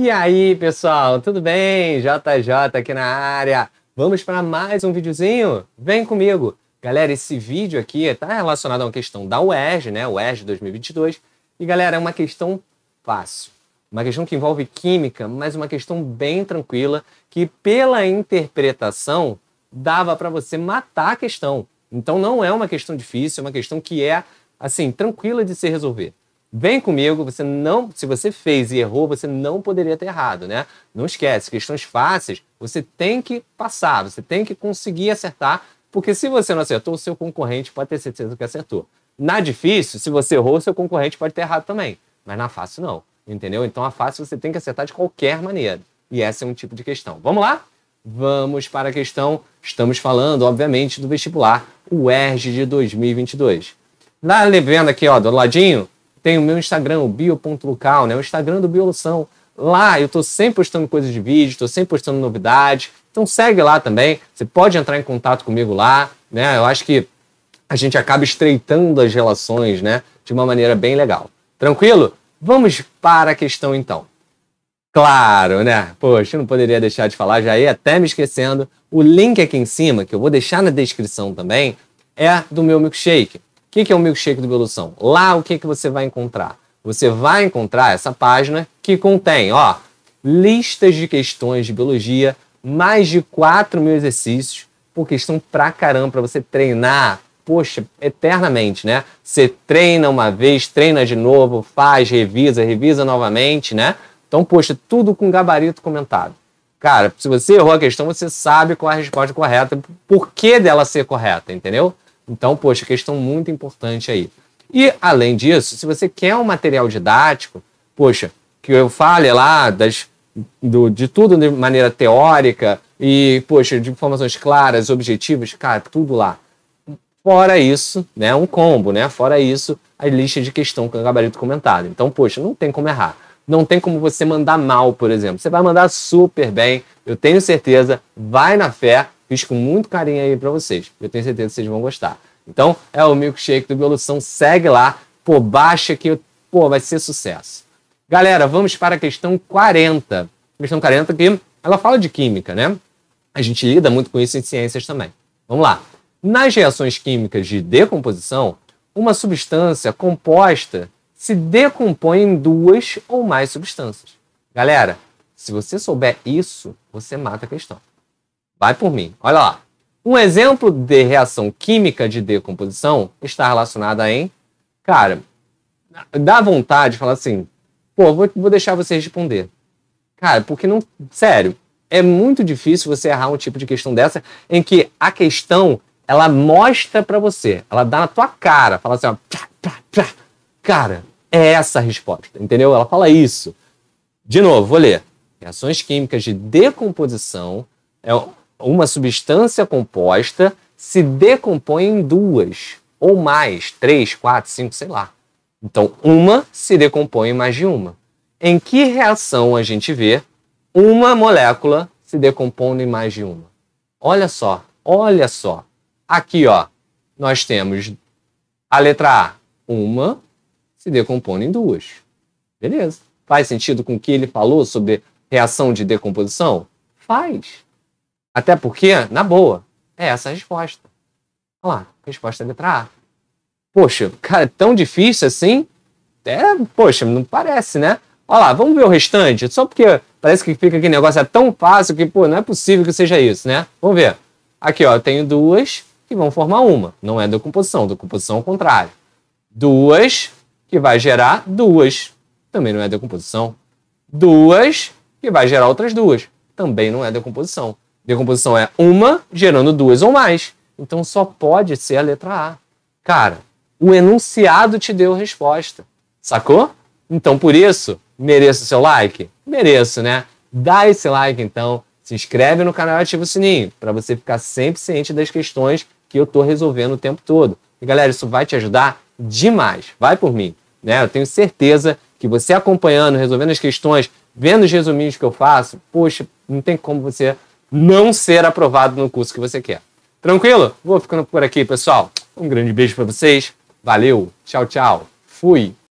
E aí, pessoal, tudo bem? JJ tá aqui na área. Vamos para mais um videozinho? Vem comigo. Galera, esse vídeo aqui está relacionado a uma questão da UERJ, né? UERJ 2022. E, galera, é uma questão fácil. Uma questão que envolve química, mas uma questão bem tranquila que, pela interpretação, dava para você matar a questão. Então, não é uma questão difícil, é uma questão que é, assim, tranquila de se resolver. Vem comigo, você não, se você fez e errou, você não poderia ter errado, né? Não esquece, questões fáceis, você tem que passar, você tem que conseguir acertar, porque se você não acertou, o seu concorrente pode ter certeza que acertou. Na difícil, se você errou, seu concorrente pode ter errado também, mas na fácil não, entendeu? Então a fácil você tem que acertar de qualquer maneira. E essa é um tipo de questão. Vamos lá? Vamos para a questão. Estamos falando, obviamente, do vestibular, o ERG de 2022. Lá vendo aqui, ó, do ladinho, tem o meu Instagram, o bio.local, né? O Instagram do Biolução. Lá eu estou sempre postando coisas de vídeo, estou sempre postando novidades. Então segue lá também. Você pode entrar em contato comigo lá, né? Eu acho que a gente acaba estreitando as relações, né? De uma maneira bem legal. Tranquilo? Vamos para a questão então. Claro, né? Poxa, eu não poderia deixar de falar, já ia até me esquecendo. O link aqui em cima, que eu vou deixar na descrição também, é do meu milkshake que, que é o milkshake do Evolução? Lá o que, que você vai encontrar? Você vai encontrar essa página que contém, ó, listas de questões de biologia, mais de 4 mil exercícios, por questão pra caramba, pra você treinar, poxa, eternamente, né? Você treina uma vez, treina de novo, faz, revisa, revisa novamente, né? Então, poxa, tudo com gabarito comentado. Cara, se você errou a questão, você sabe qual é a resposta correta, por que dela ser correta, entendeu? Então, poxa, questão muito importante aí. E, além disso, se você quer um material didático, poxa, que eu fale lá das, do, de tudo de maneira teórica e, poxa, de informações claras, objetivas, cara, tudo lá. Fora isso, né, um combo, né? Fora isso, a lista de questão com gabarito comentado. Então, poxa, não tem como errar. Não tem como você mandar mal, por exemplo. Você vai mandar super bem, eu tenho certeza, vai na fé, Fiz com muito carinho aí para vocês. Eu tenho certeza que vocês vão gostar. Então, é o milkshake do Biolução. Segue lá. Pô, baixa que pô, vai ser sucesso. Galera, vamos para a questão 40. questão 40 que ela fala de química, né? A gente lida muito com isso em ciências também. Vamos lá. Nas reações químicas de decomposição, uma substância composta se decompõe em duas ou mais substâncias. Galera, se você souber isso, você mata a questão. Vai por mim. Olha lá. Um exemplo de reação química de decomposição está relacionada em. Cara, dá vontade de falar assim: pô, vou, vou deixar você responder. Cara, porque não. Sério, é muito difícil você errar um tipo de questão dessa em que a questão ela mostra para você, ela dá na tua cara, fala assim, ó, cara, é essa a resposta, entendeu? Ela fala isso. De novo, vou ler. Reações químicas de decomposição é uma substância composta se decompõe em duas, ou mais, três, quatro, cinco, sei lá. Então, uma se decompõe em mais de uma. Em que reação a gente vê uma molécula se decompondo em mais de uma? Olha só, olha só. Aqui, ó, nós temos a letra A, uma se decompondo em duas. Beleza. Faz sentido com o que ele falou sobre reação de decomposição? Faz. Até porque, na boa, é essa a resposta. Olha lá, resposta é letra A. Poxa, cara, é tão difícil assim? É, poxa, não parece, né? Olha lá, vamos ver o restante. Só porque parece que fica aquele negócio é tão fácil que, pô, não é possível que seja isso, né? Vamos ver. Aqui, ó, eu tenho duas que vão formar uma. Não é decomposição, decomposição ao contrário. Duas que vai gerar duas. Também não é decomposição. Duas que vai gerar outras duas. Também não é decomposição. Decomposição é uma gerando duas ou mais. Então só pode ser a letra A. Cara, o enunciado te deu resposta. Sacou? Então por isso, mereço seu like? Mereço, né? Dá esse like então, se inscreve no canal e ativa o sininho para você ficar sempre ciente das questões que eu tô resolvendo o tempo todo. E galera, isso vai te ajudar demais. Vai por mim, né? Eu tenho certeza que você acompanhando, resolvendo as questões, vendo os resuminhos que eu faço, poxa, não tem como você não ser aprovado no curso que você quer. Tranquilo? Vou ficando por aqui, pessoal. Um grande beijo para vocês. Valeu. Tchau, tchau. Fui.